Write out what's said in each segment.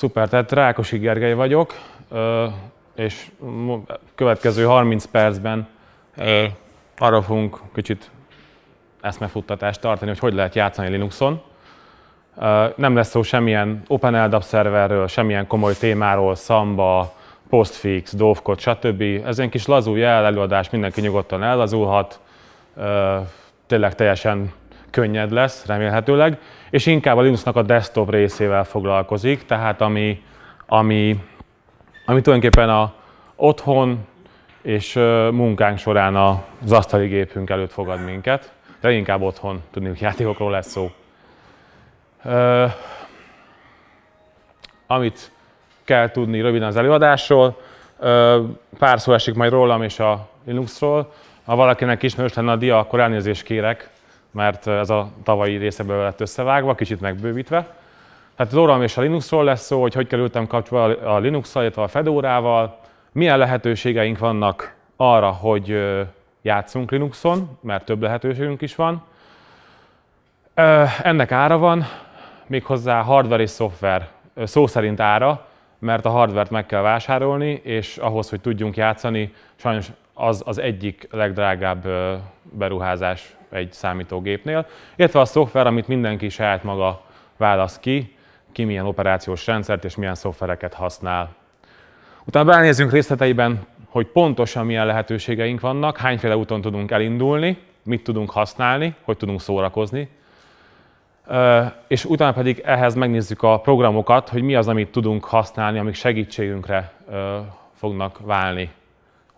Szuper, tehát Rákosi Gergely vagyok, és következő 30 percben arra fogunk kicsit eszmefuttatást tartani, hogy hogy lehet játszani Linuxon. Nem lesz szó semmilyen Open LDAP szerverről, semmilyen komoly témáról, samba, postfix, dovkot, stb. Ez egy kis lazú jel előadás, mindenki nyugodtan ellazulhat, tényleg teljesen könnyed lesz, remélhetőleg és inkább a Linuxnak a desktop részével foglalkozik, tehát ami, ami, ami tulajdonképpen a otthon és munkánk során az asztali gépünk előtt fogad minket, de inkább otthon tudniuk játékokról lesz szó. amit kell tudni röviden az előadásról, pár szó esik majd rólam és a Linuxról. Ha valakinek ismerős lenne a dia, akkor elnézést kérek, mert ez a tavalyi részeből lett összevágva, kicsit megbővítve. Tehát az óram és a Linuxról lesz szó, hogy hogy kerültem kapcsolatba a linux illetve a Fedorával, milyen lehetőségeink vannak arra, hogy játszunk Linuxon, mert több lehetőségünk is van. Ennek ára van, méghozzá hardware és szoftver, szó szerint ára, mert a hardvert meg kell vásárolni, és ahhoz, hogy tudjunk játszani, sajnos az az egyik legdrágább beruházás egy számítógépnél, illetve a szoftver, amit mindenki saját maga válasz ki, ki milyen operációs rendszert és milyen szoftvereket használ. Utána belenézzünk részleteiben, hogy pontosan milyen lehetőségeink vannak, hányféle úton tudunk elindulni, mit tudunk használni, hogy tudunk szórakozni, és utána pedig ehhez megnézzük a programokat, hogy mi az, amit tudunk használni, amik segítségünkre fognak válni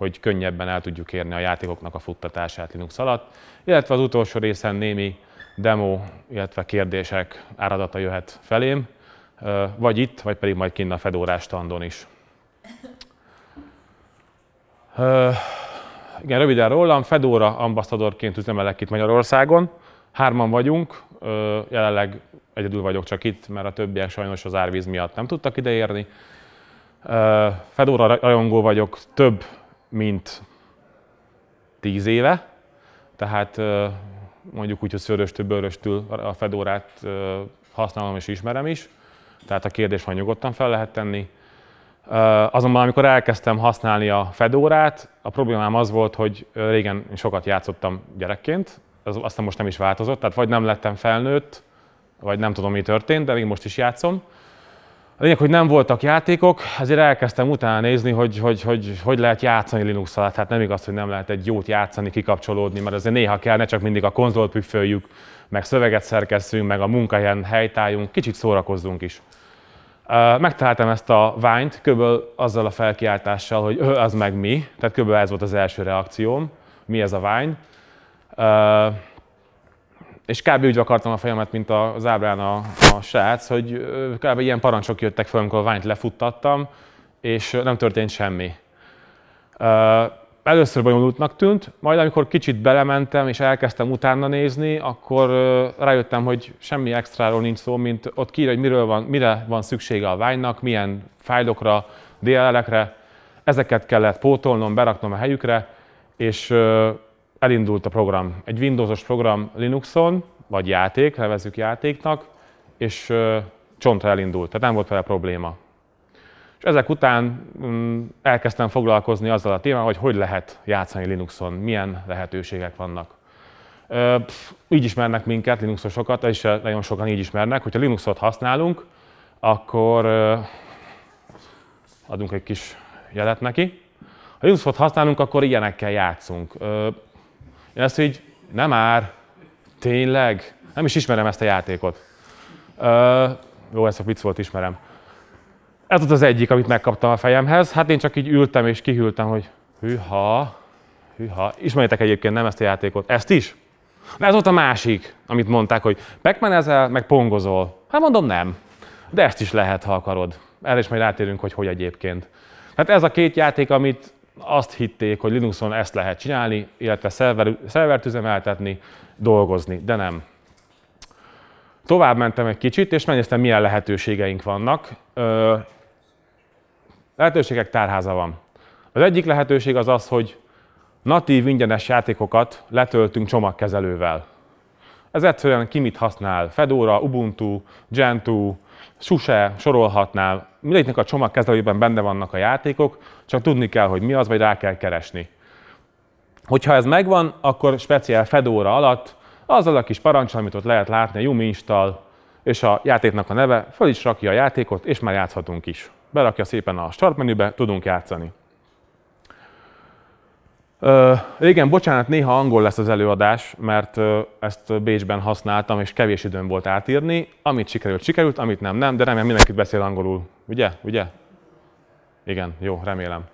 hogy könnyebben el tudjuk érni a játékoknak a futtatását Linux alatt, illetve az utolsó részen némi demo, illetve kérdések áradata jöhet felém, vagy itt, vagy pedig majd kinn a fedórás standon is. Igen, röviden rólam, Fedora ambasztadorként üzemelek itt Magyarországon. Hárman vagyunk, jelenleg egyedül vagyok csak itt, mert a többiek sajnos az árvíz miatt nem tudtak ideérni. Fedora rajongó vagyok, több mint tíz éve, tehát mondjuk úgy, hogy szöröstől, bőröstül a fedórát használom és ismerem is, tehát a kérdés van nyugodtan fel lehet tenni. Azonban amikor elkezdtem használni a fedórát, a problémám az volt, hogy régen sokat játszottam gyerekként, ez aztán most nem is változott, tehát vagy nem lettem felnőtt, vagy nem tudom mi történt, de még most is játszom. A lényeg, hogy nem voltak játékok, ezért elkezdtem utána nézni, hogy hogy, hogy, hogy lehet játszani linux alatt. Hát nem igaz, hogy nem lehet egy jót játszani, kikapcsolódni, mert azért néha kell, ne csak mindig a konzolt püföljük, meg szöveget szerkesztünk, meg a munkahelyen helytájunk, kicsit szórakozzunk is. Megtaláltam ezt a ványt, kb. azzal a felkiáltással, hogy az meg mi, tehát kb. ez volt az első reakcióm, mi ez a Vine és kb. úgy akartam a fejemet, mint az ábrán a, a srác, hogy kb. ilyen parancsok jöttek fel, amikor a ványt lefuttattam, és nem történt semmi. Először bonyolultnak tűnt, majd amikor kicsit belementem és elkezdtem utána nézni, akkor rájöttem, hogy semmi extráról nincs szó, mint ott kiír, hogy miről van, mire van szüksége a ványnak, milyen fájlokra, DLL-ekre. Ezeket kellett pótolnom, beraknom a helyükre, és elindult a program. Egy Windowsos program Linuxon, vagy játék, nevezzük játéknak, és csontra elindult, tehát nem volt vele probléma. És ezek után mm, elkezdtem foglalkozni azzal a témával, hogy hogy lehet játszani Linuxon, milyen lehetőségek vannak. pff, így ismernek minket, Linuxosokat, és nagyon sokan így ismernek, hogyha Linuxot használunk, akkor adunk egy kis jelet neki. Ha Linuxot használunk, akkor ilyenekkel játszunk. Én ezt így, nem már, tényleg? Nem is ismerem ezt a játékot. Ö, jó, ezt a vicc volt, ismerem. Ez volt az egyik, amit megkaptam a fejemhez. Hát én csak így ültem és kihűltem, hogy hűha, hűha. Ismeritek egyébként nem ezt a játékot? Ezt is? De ez volt a másik, amit mondták, hogy megmenezel, meg pongozol. Hát mondom, nem. De ezt is lehet, ha akarod. Erre is majd rátérünk, hogy hogy egyébként. Hát ez a két játék, amit azt hitték, hogy Linuxon ezt lehet csinálni, illetve szerver, szervert üzemeltetni, dolgozni, de nem. Tovább mentem egy kicsit, és megnéztem, milyen lehetőségeink vannak. Ö, lehetőségek tárháza van. Az egyik lehetőség az az, hogy natív ingyenes játékokat letöltünk csomagkezelővel. Ez egyszerűen ki mit használ, Fedora, Ubuntu, Gentoo, suse sorolhatnál, mindegyiknek a csomagkezelőjében benne vannak a játékok, csak tudni kell, hogy mi az, vagy rá kell keresni. Hogyha ez megvan, akkor speciál Fedora alatt azzal a kis parancsal, amit ott lehet látni, a Yumi install, és a játéknak a neve, fel is rakja a játékot, és már játszhatunk is. Berakja szépen a start menübe, tudunk játszani. Uh, igen, bocsánat, néha angol lesz az előadás, mert uh, ezt Bécsben használtam, és kevés időm volt átírni. Amit sikerült, sikerült, amit nem, nem, de remélem mindenki beszél angolul. Ugye? Ugye? Igen, jó, remélem.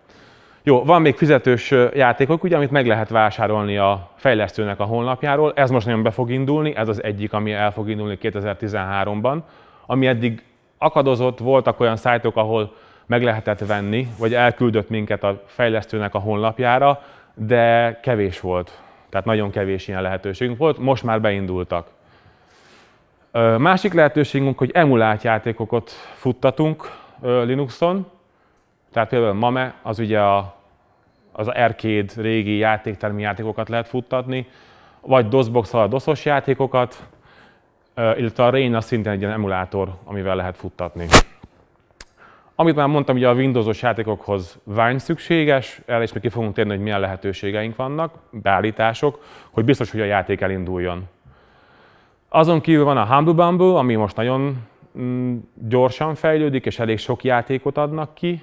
Jó, van még fizetős játékok, ugye, amit meg lehet vásárolni a fejlesztőnek a honlapjáról. Ez most nagyon be fog indulni, ez az egyik, ami el fog indulni 2013-ban. Ami eddig akadozott, voltak olyan szájtok, ahol meg lehetett venni, vagy elküldött minket a fejlesztőnek a honlapjára, de kevés volt. Tehát nagyon kevés ilyen lehetőségünk volt, most már beindultak. Másik lehetőségünk, hogy emulált játékokat futtatunk Linuxon, tehát például MAME, az ugye a, az arcade régi játéktermi játékokat lehet futtatni, vagy DOSBox a DOSos játékokat, illetve a Reina szintén egy ilyen emulátor, amivel lehet futtatni. Amit már mondtam, ugye a Windowsos játékokhoz Vine szükséges, el is meg ki fogunk térni, hogy milyen lehetőségeink vannak, beállítások, hogy biztos, hogy a játék elinduljon. Azon kívül van a Humble Bumble, ami most nagyon mm, gyorsan fejlődik, és elég sok játékot adnak ki,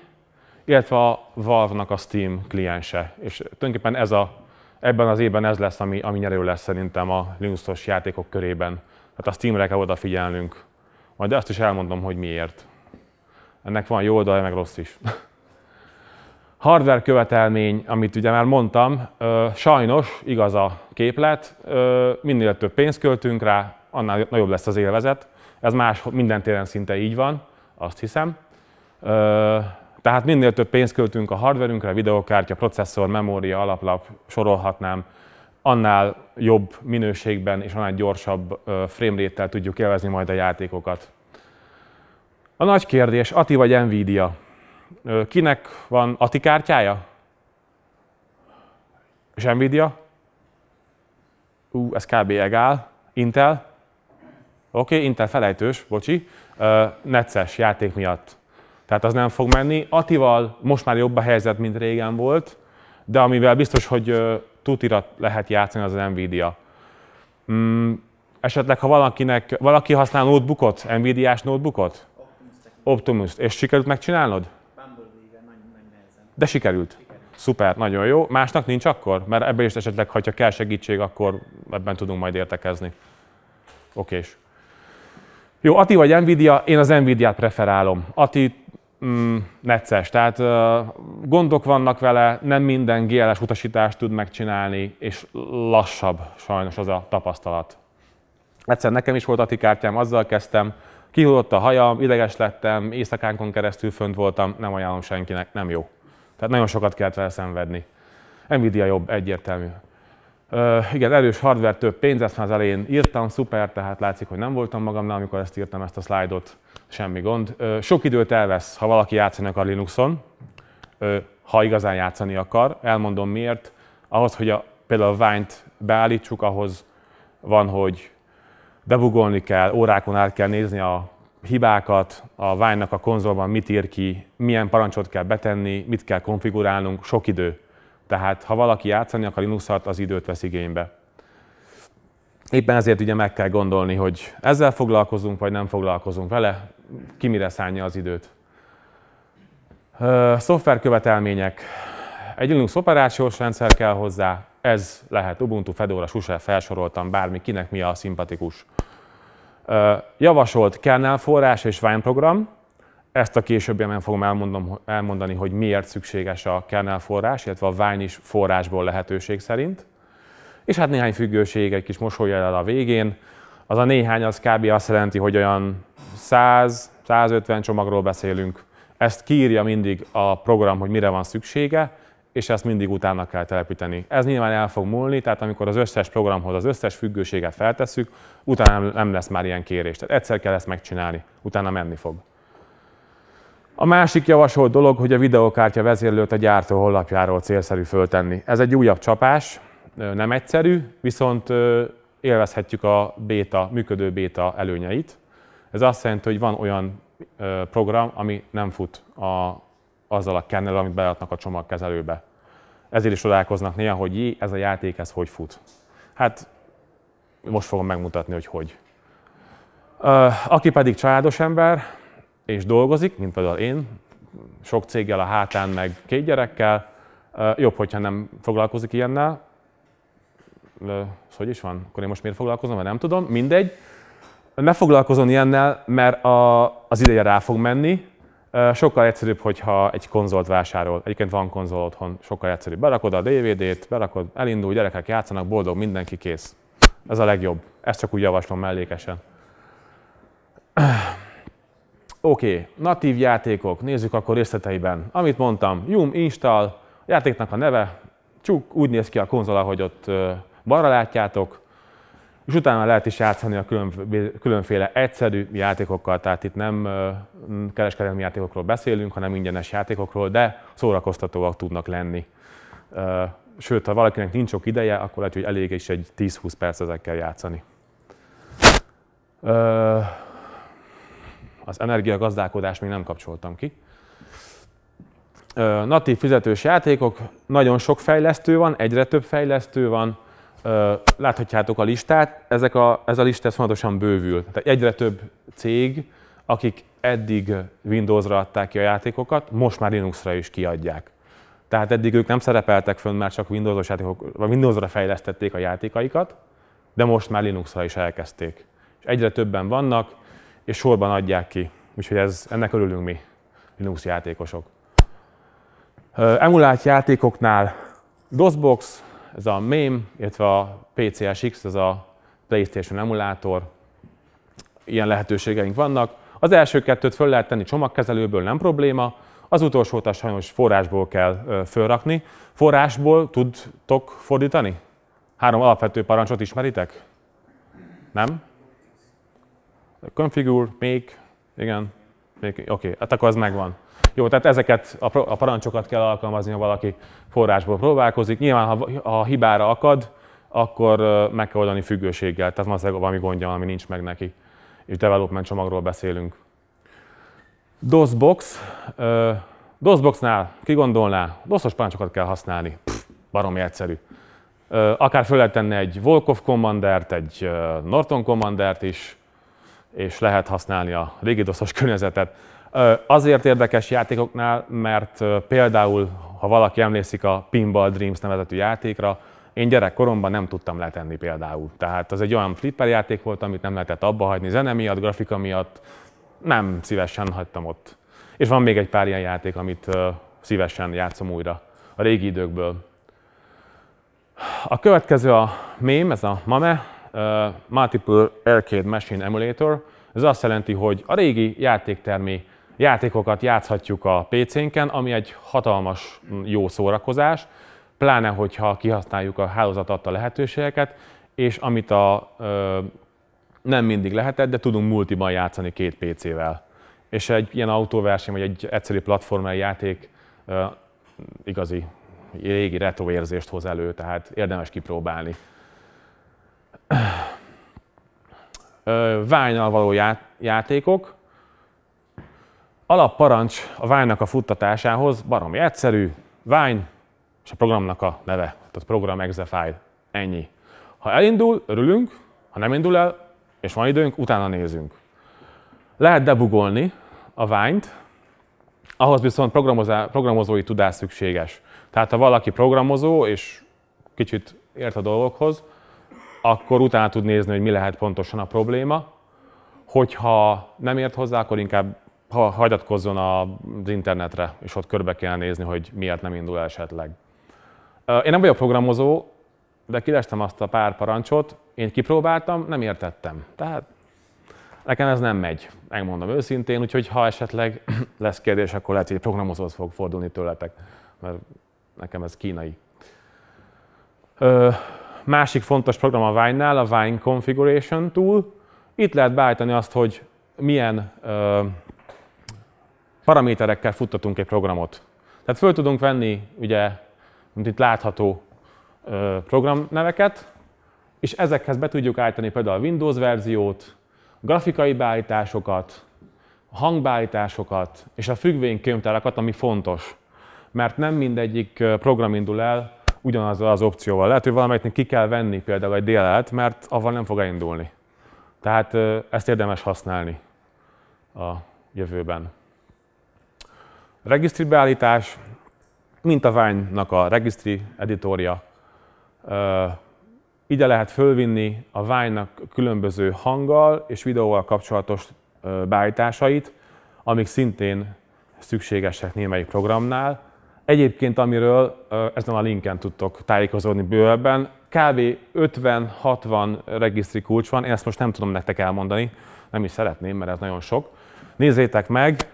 illetve a Valve-nak a Steam kliense. És tulajdonképpen ez a, ebben az évben ez lesz, ami, ami nyerő lesz szerintem a Linuxos játékok körében. Tehát a Steamre kell odafigyelnünk. Majd azt is elmondom, hogy miért ennek van jó oldalja, meg rossz is. Hardware követelmény, amit ugye már mondtam, sajnos igaz a képlet, minél több pénzt költünk rá, annál nagyobb lesz az élvezet. Ez más minden téren szinte így van, azt hiszem. Tehát minél több pénzt költünk a hardverünkre, videokártya, processzor, memória, alaplap, sorolhatnám, annál jobb minőségben és annál gyorsabb frame tudjuk élvezni majd a játékokat. A nagy kérdés, Ati vagy Nvidia? Kinek van Ati kártyája? És Nvidia? Ú, ez kb. egál. Intel? Oké, okay, Intel felejtős, bocsi. Uh, netces játék miatt. Tehát az nem fog menni. Atival most már jobb a helyzet, mint régen volt, de amivel biztos, hogy uh, tutira lehet játszani, az az Nvidia. Mm, esetleg, ha valakinek, valaki használ notebookot, Nvidia-s notebookot, Optimus. És sikerült megcsinálnod? De sikerült. sikerült. Szuper, nagyon jó. Másnak nincs akkor? Mert ebben is esetleg, ha kell segítség, akkor ebben tudunk majd értekezni. Oké. Jó, Ati vagy Nvidia, én az Nvidia-t preferálom. Ati mm, necces, tehát gondok vannak vele, nem minden GLS utasítást tud megcsinálni, és lassabb sajnos az a tapasztalat. Egyszer nekem is volt Ati kártyám, azzal kezdtem, Kihullott a hajam, ideges lettem, éjszakánkon keresztül fönt voltam, nem ajánlom senkinek, nem jó. Tehát nagyon sokat kellett vele szenvedni. Nvidia jobb, egyértelmű. Ö, igen, erős hardware, több pénz, ezt már az elején írtam, szuper, tehát látszik, hogy nem voltam magamnál, amikor ezt írtam, ezt a slide semmi gond. Ö, sok időt elvesz, ha valaki játszani akar Linuxon, ö, ha igazán játszani akar, elmondom miért. Ahhoz, hogy a, például a Vine-t beállítsuk, ahhoz van, hogy bebugolni kell, órákon át kell nézni a hibákat, a Vine-nak a konzolban mit ír ki, milyen parancsot kell betenni, mit kell konfigurálnunk, sok idő. Tehát ha valaki játszani akar linux az időt vesz igénybe. Éppen ezért ugye meg kell gondolni, hogy ezzel foglalkozunk, vagy nem foglalkozunk vele, ki mire szállja az időt. Szoftverkövetelmények. Egy Linux operációs rendszer kell hozzá, ez lehet Ubuntu, Fedora, Suse, felsoroltam, bármi, kinek mi a szimpatikus. Javasolt kernel forrás és Wine program. Ezt a későbbiben fogom elmondani, hogy miért szükséges a kernel forrás, illetve a Wine is forrásból lehetőség szerint. És hát néhány függőség, egy kis el a végén. Az a néhány az kb. azt jelenti, hogy olyan 100-150 csomagról beszélünk. Ezt kírja mindig a program, hogy mire van szüksége, és ezt mindig utána kell telepíteni. Ez nyilván el fog múlni, tehát amikor az összes programhoz az összes függőséget feltesszük, utána nem lesz már ilyen kérés. Tehát egyszer kell ezt megcsinálni, utána menni fog. A másik javasolt dolog, hogy a videokártya vezérlőt a gyártó honlapjáról célszerű föltenni. Ez egy újabb csapás, nem egyszerű, viszont élvezhetjük a beta működő béta előnyeit. Ez azt jelenti, hogy van olyan program, ami nem fut a azzal a kennel, amit beadnak a csomagkezelőbe. Ezért is csodálkoznak néha, hogy jé, ez a játék, ez hogy fut. Hát most fogom megmutatni, hogy hogy. Aki pedig családos ember és dolgozik, mint például én, sok céggel a hátán, meg két gyerekkel, jobb, hogyha nem foglalkozik ilyennel. Ez hogy is van? Akkor én most miért foglalkozom, vagy nem tudom, mindegy. Ne foglalkozom ilyennel, mert a, az ideje rá fog menni, Sokkal egyszerűbb, hogyha egy konzolt vásárol. Egyébként van konzol otthon, sokkal egyszerűbb. Berakod a DVD-t, berakod, elindul, gyerekek játszanak, boldog, mindenki kész. Ez a legjobb. Ezt csak úgy javaslom mellékesen. Oké, okay. natív játékok, nézzük akkor részleteiben. Amit mondtam, Jum Install, a játéknak a neve, csuk, úgy néz ki a konzol, ahogy ott balra látjátok és utána lehet is játszani a különféle egyszerű játékokkal, tehát itt nem kereskedelmi játékokról beszélünk, hanem ingyenes játékokról, de szórakoztatóak tudnak lenni. Sőt, ha valakinek nincs sok ideje, akkor lehet, hogy elég is egy 10-20 perc ezekkel játszani. Az energiagazdálkodást még nem kapcsoltam ki. Natív fizetős játékok, nagyon sok fejlesztő van, egyre több fejlesztő van, Láthatjátok a listát, ezek a, ez a lista ez fontosan bővül. Tehát egyre több cég, akik eddig Windowsra adták ki a játékokat, most már Linuxra is kiadják. Tehát eddig ők nem szerepeltek fönn, már csak Windows-os játékok, vagy Windowsra fejlesztették a játékaikat, de most már Linuxra is elkezdték. És egyre többen vannak, és sorban adják ki. Úgyhogy ez, ennek örülünk mi, Linux játékosok. Emulált játékoknál DOSBox, ez a MAME, illetve a PCSX, ez a PlayStation emulátor. Ilyen lehetőségeink vannak. Az első kettőt föl lehet tenni csomagkezelőből, nem probléma. Az utolsót a sajnos forrásból kell fölrakni. Forrásból tudtok fordítani? Három alapvető parancsot ismeritek? Nem? Configure, make, igen, oké, okay, hát akkor az megvan. Jó, tehát ezeket a parancsokat kell alkalmazni, ha valaki forrásból próbálkozik. Nyilván, ha a hibára akad, akkor meg kell oldani függőséggel, tehát van valami gondja ami nincs meg neki. És development csomagról beszélünk. DOSBox. DOSBoxnál ki gondolná? DOSZOS parancsokat kell használni. Pff, baromi egyszerű. Akár föl lehet tenni egy Volkov Commandert, egy Norton Commandert is, és lehet használni a régi doszos környezetet. Azért érdekes játékoknál, mert például, ha valaki emlékszik a Pinball Dreams nevezetű játékra, én gyerekkoromban nem tudtam letenni például. Tehát az egy olyan flipper játék volt, amit nem lehetett abba hagyni zene miatt, grafika miatt. Nem szívesen hagytam ott. És van még egy pár ilyen játék, amit szívesen játszom újra a régi időkből. A következő a mém, ez a MAME, Multiple Arcade Machine Emulator. Ez azt jelenti, hogy a régi játéktermi játékokat játszhatjuk a PC-nken, ami egy hatalmas mm, jó szórakozás, pláne hogyha kihasználjuk a hálózat adta lehetőségeket, és amit a, ö, nem mindig lehetett, de tudunk multiban játszani két PC-vel. És egy ilyen autóverseny, vagy egy egyszerű platformai játék ö, igazi régi retro érzést hoz elő, tehát érdemes kipróbálni. Ványal való játékok, Alapparancs a vine a futtatásához baromi egyszerű, Vine és a programnak a neve, tehát program exe file, ennyi. Ha elindul, örülünk, ha nem indul el, és van időnk, utána nézünk. Lehet debugolni a vine ahhoz viszont programozói tudás szükséges. Tehát ha valaki programozó, és kicsit ért a dolgokhoz, akkor utána tud nézni, hogy mi lehet pontosan a probléma. Hogyha nem ért hozzá, akkor inkább ha hagyatkozzon az internetre, és ott körbe kell nézni, hogy miért nem indul esetleg. Én nem vagyok programozó, de kilestem azt a pár parancsot, én kipróbáltam, nem értettem. Tehát nekem ez nem megy, megmondom őszintén, úgyhogy ha esetleg lesz kérdés, akkor lehet, hogy programozóhoz fog fordulni tőletek, mert nekem ez kínai. másik fontos program a Vine-nál, a Vine Configuration Tool. Itt lehet beállítani azt, hogy milyen paraméterekkel futtatunk egy programot. Tehát föl tudunk venni, ugye, mint itt látható programneveket, és ezekhez be tudjuk állítani például a Windows verziót, grafikai beállításokat, hangbeállításokat és a függvénykönyvtárakat, ami fontos. Mert nem mindegyik program indul el ugyanazzal az opcióval. Lehet, hogy valamelyiknek ki kell venni például egy dll mert avval nem fog elindulni. Tehát ezt érdemes használni a jövőben. Regisztri beállítás, mintaványnak a regisztri editorja. Ide lehet fölvinni a ványnak különböző hanggal és videóval kapcsolatos beállításait, amik szintén szükségesek némelyik programnál. Egyébként, amiről ezen a linken tudtok tájékozódni bővebben, kb. 50-60 regisztri kulcs van, én ezt most nem tudom nektek elmondani, nem is szeretném, mert ez nagyon sok. Nézzétek meg,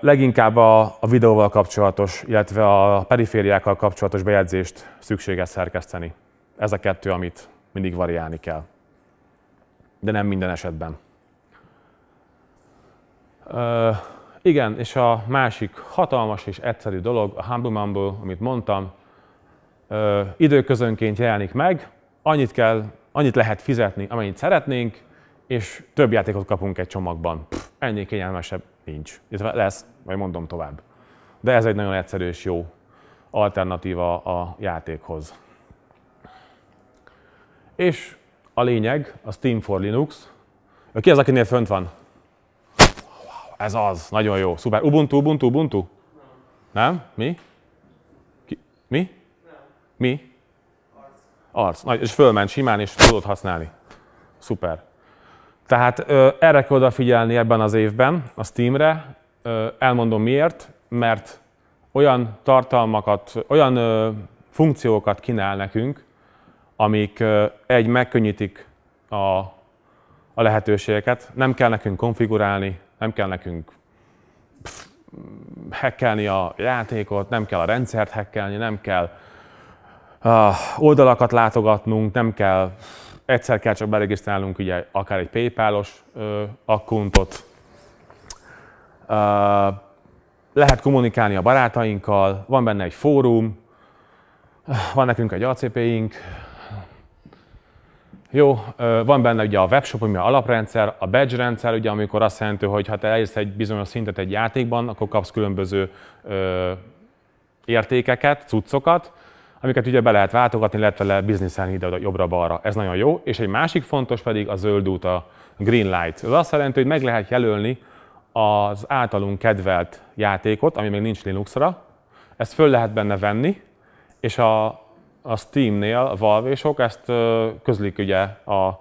Leginkább a, a videóval kapcsolatos, illetve a perifériákkal kapcsolatos bejegyzést szükséges szerkeszteni. Ez a kettő, amit mindig variálni kell. De nem minden esetben. igen, és a másik hatalmas és egyszerű dolog, a Humble Mumble, amit mondtam, időközönként jelenik meg, annyit, kell, annyit lehet fizetni, amennyit szeretnénk, és több játékot kapunk egy csomagban. Pff, ennél kényelmesebb nincs. Ez lesz, vagy mondom tovább. De ez egy nagyon egyszerű és jó alternatíva a játékhoz. És a lényeg, a Steam for Linux. Ki az, akinél fönt van? Ez az, nagyon jó, szuper. Ubuntu, Ubuntu, Ubuntu? Nem. Nem? Mi? Ki? Mi? Nem. Mi? Arc. Arc. Nagy, és fölment simán, és tudod használni. Szuper. Tehát ö, erre kell odafigyelni ebben az évben a Steamre. Ö, elmondom miért, mert olyan tartalmakat, olyan ö, funkciókat kínál nekünk, amik ö, egy megkönnyítik a, a lehetőségeket. Nem kell nekünk konfigurálni, nem kell nekünk hekkelni hackelni a játékot, nem kell a rendszert hackelni, nem kell uh, oldalakat látogatnunk, nem kell egyszer kell csak beregisztrálnunk ugye akár egy PayPal-os akkuntot, lehet kommunikálni a barátainkkal, van benne egy fórum, van nekünk egy ACP-ink, jó, van benne ugye a webshop, ami a alaprendszer, a badge rendszer, ugye, amikor azt jelenti, hogy ha te elérsz egy bizonyos szintet egy játékban, akkor kapsz különböző ö, értékeket, cuccokat, amiket ugye be lehet váltogatni, lehet vele bizniszelni ide jobbra-balra. Ez nagyon jó. És egy másik fontos pedig a zöld út, a green light. Ez azt jelenti, hogy meg lehet jelölni az általunk kedvelt játékot, ami még nincs Linuxra, ezt föl lehet benne venni, és a, a Steam-nél a valve ezt közlik ugye a,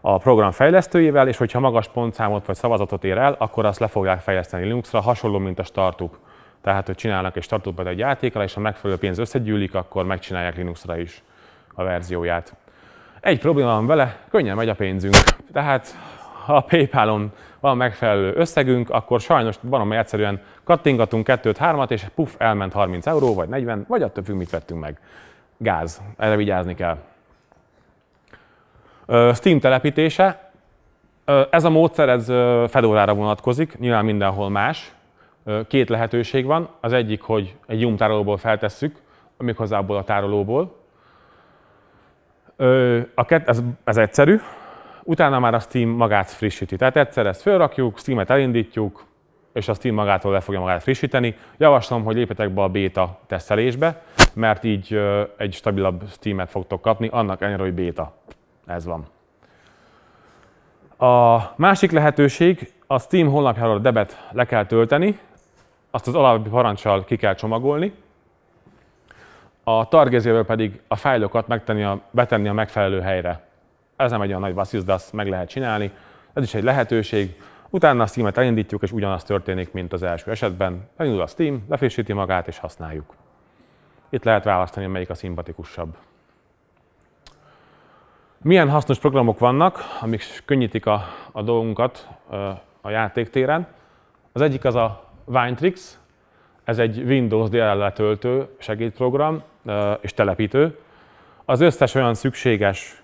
a program fejlesztőjével, és hogyha magas pontszámot vagy szavazatot ér el, akkor azt le fogják fejleszteni Linuxra, hasonló, mint a startup tehát hogy csinálnak egy startupot egy játékkal, és ha megfelelő pénz összegyűlik, akkor megcsinálják Linuxra is a verzióját. Egy probléma van vele, könnyen megy a pénzünk. Tehát ha a PayPal-on van megfelelő összegünk, akkor sajnos van, amely egyszerűen kattingatunk kettőt, hármat, és puff elment 30 euró, vagy 40, vagy attól függ, mit vettünk meg. Gáz, erre vigyázni kell. Steam telepítése. Ez a módszer, ez Fedorára vonatkozik, nyilván mindenhol más, Két lehetőség van, az egyik, hogy egy JUM tárolóból feltesszük, méghozzá abból a tárolóból. A kett, ez, ez egyszerű, utána már a Steam magát frissíti. Tehát egyszer ezt felrakjuk, Steam-et elindítjuk, és a Steam magától le fogja magát frissíteni. Javaslom, hogy lépjetek be a beta tesztelésbe, mert így egy stabilabb Steam-et fogtok kapni, annak ennyire, hogy beta. Ez van. A másik lehetőség, a Steam honlapjáról a debet le kell tölteni, azt az alábbi parancsal ki kell csomagolni, a targézéről pedig a fájlokat megtenni a, betenni a megfelelő helyre. Ez nem egy olyan nagy vasszius, de azt meg lehet csinálni. Ez is egy lehetőség. Utána a Steam-et elindítjuk, és ugyanaz történik, mint az első esetben. Elindul a Steam, lefrissíti magát, és használjuk. Itt lehet választani, melyik a szimpatikusabb. Milyen hasznos programok vannak, amik könnyítik a, a dolgunkat a játéktéren? Az egyik az a Vintrix, ez egy Windows DLL töltő segédprogram és telepítő. Az összes olyan szükséges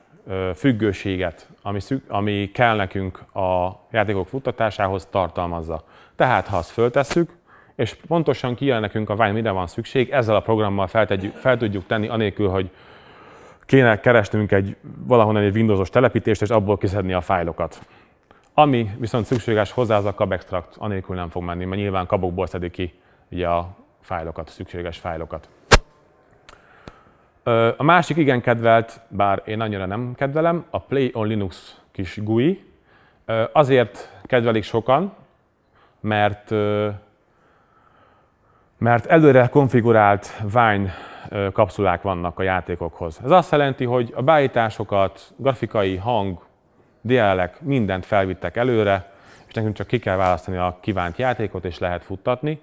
függőséget, ami, szük, ami kell nekünk a játékok futtatásához, tartalmazza. Tehát, ha azt föltesszük, és pontosan kijön nekünk a Vine, mire van szükség, ezzel a programmal feltegyük, fel tudjuk tenni, anélkül, hogy kéne keresnünk egy, valahonnan egy Windowsos telepítést, és abból kiszedni a fájlokat. Ami viszont szükséges hozzá, az a kab extract, anélkül nem fog menni, mert nyilván kabokból szedik ki ugye a fájlokat, szükséges fájlokat. A másik igen kedvelt, bár én annyira nem kedvelem, a Play on Linux kis GUI. Azért kedvelik sokan, mert, mert előre konfigurált Vine kapszulák vannak a játékokhoz. Ez azt jelenti, hogy a beállításokat, grafikai, hang, Diálek ek mindent felvittek előre, és nekünk csak ki kell választani a kívánt játékot, és lehet futtatni.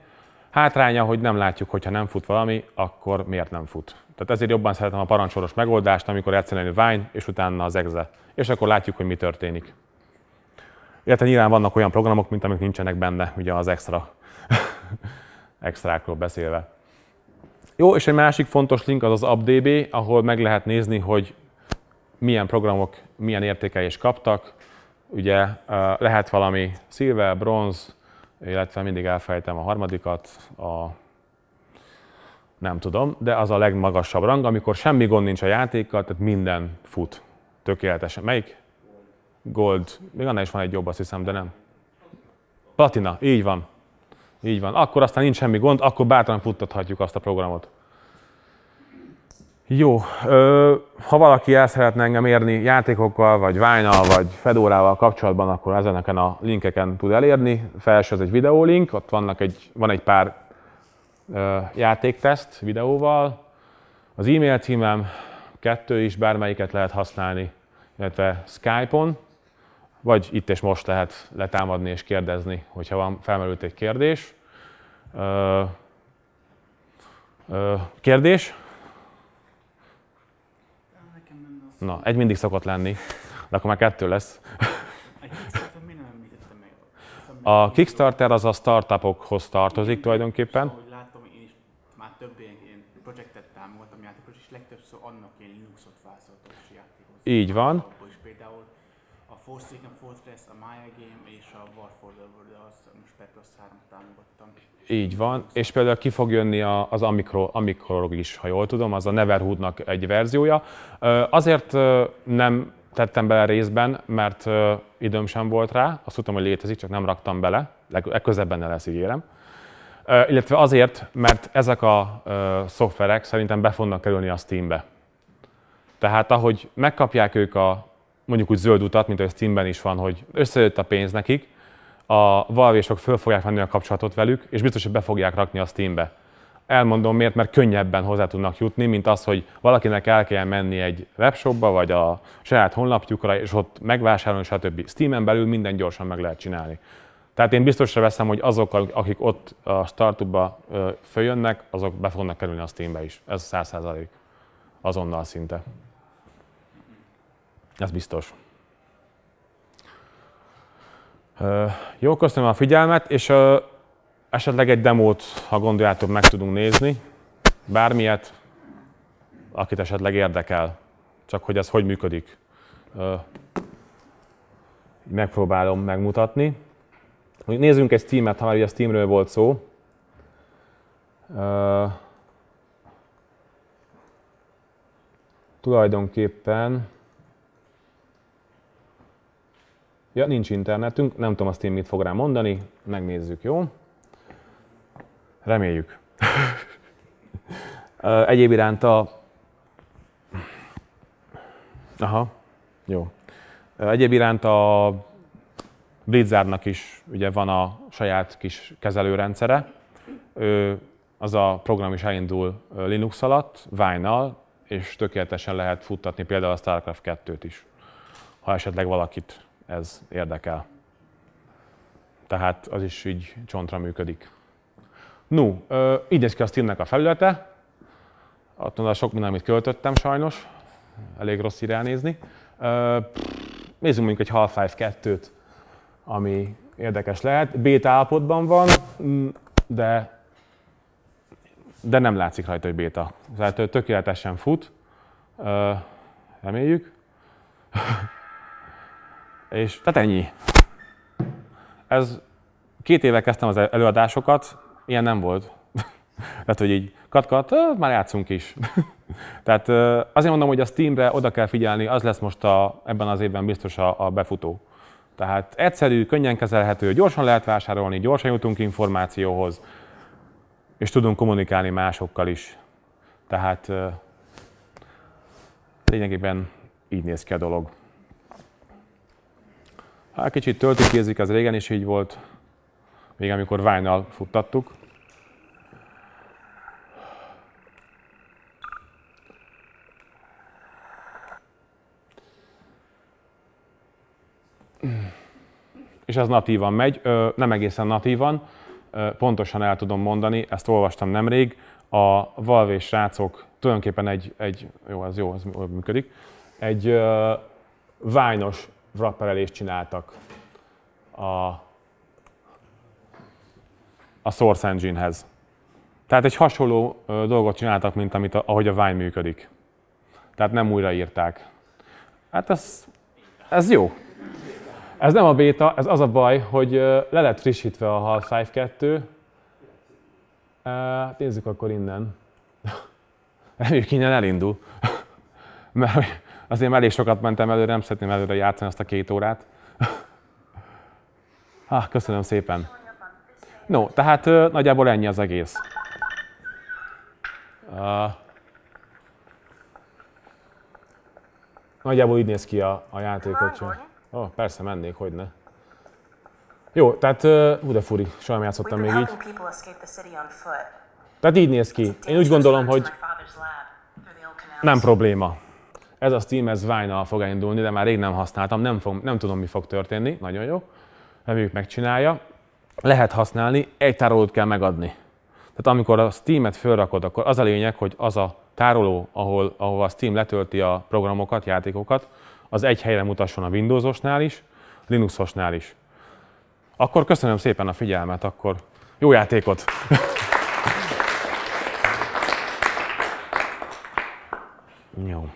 Hátránya, hogy nem látjuk, hogyha nem fut valami, akkor miért nem fut. Tehát ezért jobban szeretem a parancsoros megoldást, amikor egyszerűen vány, és utána az egze. És akkor látjuk, hogy mi történik. Illetve nyilván vannak olyan programok, mint amik nincsenek benne, ugye az extra extrákról beszélve. Jó, és egy másik fontos link az az AppDB, ahol meg lehet nézni, hogy milyen programok milyen értékelést kaptak. Ugye lehet valami szilver, bronz, illetve mindig elfejtem a harmadikat, a nem tudom, de az a legmagasabb rang, amikor semmi gond nincs a játékkal, tehát minden fut tökéletesen. Melyik? Gold. Még annál is van egy jobb, azt hiszem, de nem. Platina, így van. Így van. Akkor aztán nincs semmi gond, akkor bátran futtathatjuk azt a programot. Jó, ö, ha valaki el szeretne engem érni játékokkal, vagy vájnal, vagy fedórával kapcsolatban, akkor ezeneken a linkeken tud elérni. Felső az egy videólink, ott vannak egy, van egy pár ö, játékteszt videóval. Az e-mail címem kettő is, bármelyiket lehet használni, illetve Skype-on, vagy itt és most lehet letámadni és kérdezni, hogyha van felmerült egy kérdés. Ö, ö, kérdés, Na, egy mindig szokott lenni, de akkor már kettő lesz. A Kickstarter az a startupokhoz tartozik Igen, tulajdonképpen. Szóval, hogy látom, én is már több ilyen projektet támogattam játékos, és legtöbbször annak ilyen Linuxot vázoltam játékhoz. Így van. Például a Forsaken Fortress, a Maya Game és a War for the World, az most Petros 3 támogattam. Így van, és például ki fog jönni az Amikro, amikor is, ha jól tudom, az a Neverhoodnak egy verziója. Azért nem tettem bele részben, mert időm sem volt rá, azt tudtam, hogy létezik, csak nem raktam bele, Legközebben ne lesz, ígérem. Illetve azért, mert ezek a szoftverek szerintem be fognak kerülni a Steambe. Tehát ahogy megkapják ők a mondjuk úgy zöld utat, mint ahogy a Steamben is van, hogy összejött a pénz nekik, a valvésok föl fogják venni a kapcsolatot velük, és biztos, hogy be fogják rakni a Steambe. Elmondom miért, mert könnyebben hozzá tudnak jutni, mint az, hogy valakinek el kell menni egy webshopba, vagy a saját honlapjukra, és ott megvásárolni, stb. Steamen belül minden gyorsan meg lehet csinálni. Tehát én biztosra veszem, hogy azok, akik ott a startupba följönnek, azok be fognak kerülni a Steambe is. Ez 100 Azonnal szinte. Ez biztos. Jó, köszönöm a figyelmet, és esetleg egy demót, ha gondoljátok, meg tudunk nézni. Bármilyet, akit esetleg érdekel. Csak hogy ez hogy működik. Megpróbálom megmutatni. Nézzünk egy Steam-et, ha már ugye Steamről volt szó. Tulajdonképpen Ja, nincs internetünk, nem tudom azt én mit fog rá mondani, megnézzük, jó? Reméljük. Egyéb iránt a... Aha, jó. Egyéb iránt a Blizzardnak is ugye van a saját kis kezelőrendszere. Ő, az a program is elindul Linux alatt, vine és tökéletesen lehet futtatni például a StarCraft 2-t is, ha esetleg valakit ez érdekel. Tehát az is így csontra működik. No, így néz ki a Steamnek a felülete. Ott mondom, sok minden, amit költöttem sajnos. Elég rossz így nézni. Nézzünk mondjuk egy Half-Life 2-t, ami érdekes lehet. Beta állapotban van, de, de nem látszik rajta, hogy beta. Tehát tökéletesen fut. Reméljük. És tehát ennyi. Ez két éve kezdtem az előadásokat, ilyen nem volt. Tehát, hogy így katkat, már játszunk is. Tehát azért mondom, hogy a Steamre oda kell figyelni, az lesz most a, ebben az évben biztos a, a befutó. Tehát egyszerű, könnyen kezelhető, gyorsan lehet vásárolni, gyorsan jutunk információhoz, és tudunk kommunikálni másokkal is. Tehát lényegében így néz ki a dolog. Hát kicsit töltőkézik, az régen is így volt, még amikor vájnal futtattuk. És ez natívan megy, ö, nem egészen natívan, ö, pontosan el tudom mondani, ezt olvastam nemrég, a Valve és srácok tulajdonképpen egy, egy jó, ez jó, ez működik, egy vájnos wrapperelést csináltak a, a Source Engine-hez. Tehát egy hasonló dolgot csináltak, mint amit, a, ahogy a Vine működik. Tehát nem újraírták. Hát ez, ez jó. Ez nem a béta, ez az a baj, hogy le lett frissítve a Half-Life 2. Hát nézzük akkor innen. Reméljük innen elindul. Mert Azért elég sokat mentem előre, nem szeretném előre játszani azt a két órát. ah, köszönöm szépen. No, tehát ö, nagyjából ennyi az egész. Uh, nagyjából így néz ki a, a játék, Ó, oh, persze, mennék, hogy ne. Jó, tehát uh, de furi, soha nem játszottam még így. Tehát így néz ki. Én úgy gondolom, hogy nem probléma. Ez a Steam, ez vine fog indulni? de már rég nem használtam, nem, fog, nem tudom, mi fog történni, nagyon jó. Reméljük megcsinálja. Lehet használni, egy tárolót kell megadni. Tehát amikor a Steam-et felrakod, akkor az a lényeg, hogy az a tároló, ahol, ahol a Steam letölti a programokat, játékokat, az egy helyre mutasson a Windowsosnál is, Linuxosnál is. Akkor köszönöm szépen a figyelmet, akkor jó játékot! Jó.